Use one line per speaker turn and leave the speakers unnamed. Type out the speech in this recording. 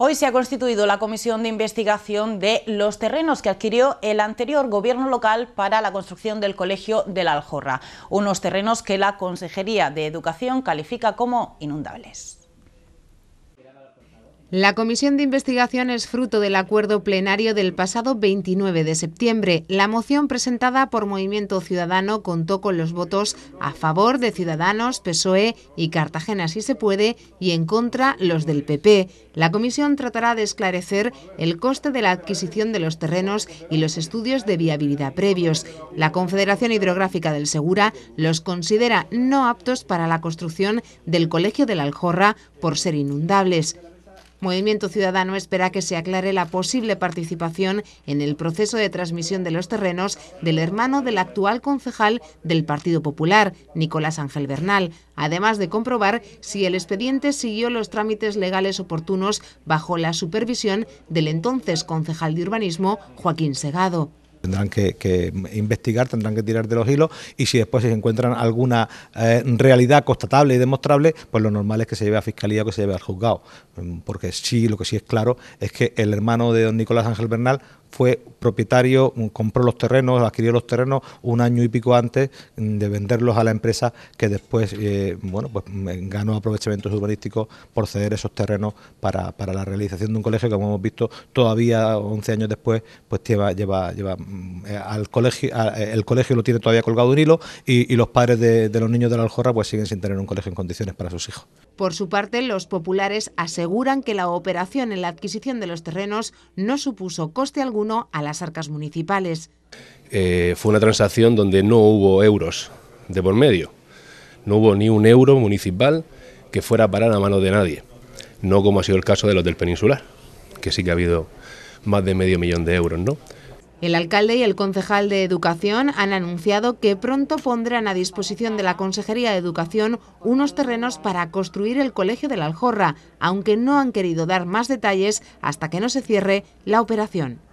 Hoy se ha constituido la comisión de investigación de los terrenos que adquirió el anterior gobierno local para la construcción del Colegio de la Aljorra, unos terrenos que la Consejería de Educación califica como inundables.
La comisión de investigación es fruto del acuerdo plenario del pasado 29 de septiembre. La moción presentada por Movimiento Ciudadano contó con los votos a favor de Ciudadanos, PSOE y Cartagena si se puede y en contra los del PP. La comisión tratará de esclarecer el coste de la adquisición de los terrenos y los estudios de viabilidad previos. La Confederación Hidrográfica del Segura los considera no aptos para la construcción del Colegio de la Aljorra por ser inundables. Movimiento Ciudadano espera que se aclare la posible participación en el proceso de transmisión de los terrenos del hermano del actual concejal del Partido Popular, Nicolás Ángel Bernal, además de comprobar si el expediente siguió los trámites legales oportunos bajo la supervisión del entonces concejal de urbanismo, Joaquín Segado.
Tendrán que, investigar, tendrán que tirar de los hilos y si después se encuentran alguna eh, realidad constatable y demostrable, pues lo normal es que se lleve a fiscalía o que se lleve al juzgado. Mm, porque sí, lo que sí es claro es que el hermano de don Nicolás Ángel Bernal fue propietario, mm, compró los terrenos, adquirió los terrenos un año y pico antes mm, de venderlos a la empresa que después eh, bueno, pues mm, eh, ganó aprovechamientos urbanísticos por ceder esos terrenos para, la realización de un colegio que como hemos visto todavía 11 años después pues lleva, lleva, lleva eh, al colegio, el colegio lo tiene todavía colgado un hilo y, los padres de, los niños de la Aljorra pues siguen sin tener un colegio en condiciones para sus hijos.
Por su parte, los populares aseguran que la operación en la adquisición de los terrenos no supuso coste alguno a las arcas municipales.
Eh, fue una transacción donde no hubo euros de por medio, no hubo ni un euro municipal que fuera para la mano de nadie, no como ha sido el caso de los del peninsular, que sí que ha habido más de medio millón de euros, ¿no?
El alcalde y el concejal de Educación han anunciado que pronto pondrán a disposición de la Consejería de Educación unos terrenos para construir el Colegio de la Aljorra, aunque no han querido dar más detalles hasta que no se cierre la operación.